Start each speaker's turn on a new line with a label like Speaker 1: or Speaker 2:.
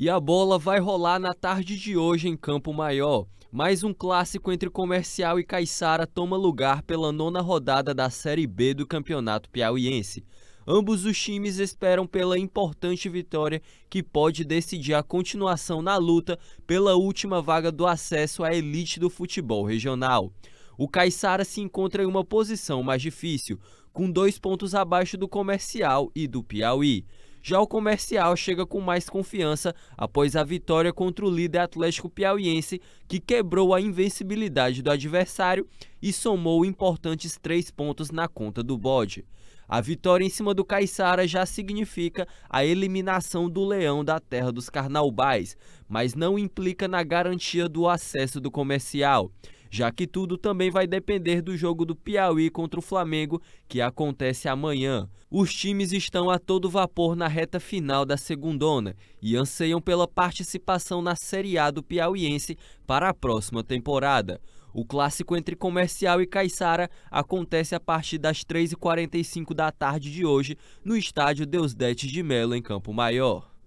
Speaker 1: E a bola vai rolar na tarde de hoje em Campo Maior. Mais um clássico entre Comercial e Caiçara toma lugar pela nona rodada da Série B do Campeonato Piauiense. Ambos os times esperam pela importante vitória que pode decidir a continuação na luta pela última vaga do acesso à elite do futebol regional. O Caiçara se encontra em uma posição mais difícil, com dois pontos abaixo do Comercial e do Piauí. Já o comercial chega com mais confiança após a vitória contra o líder Atlético Piauiense, que quebrou a invencibilidade do adversário e somou importantes três pontos na conta do bode. A vitória em cima do Caiçara já significa a eliminação do Leão da terra dos Carnaubais, mas não implica na garantia do acesso do comercial já que tudo também vai depender do jogo do Piauí contra o Flamengo, que acontece amanhã. Os times estão a todo vapor na reta final da segundona e anseiam pela participação na Série A do Piauiense para a próxima temporada. O clássico entre Comercial e Caixara acontece a partir das 3h45 da tarde de hoje no estádio Deusdete de Melo, em Campo Maior.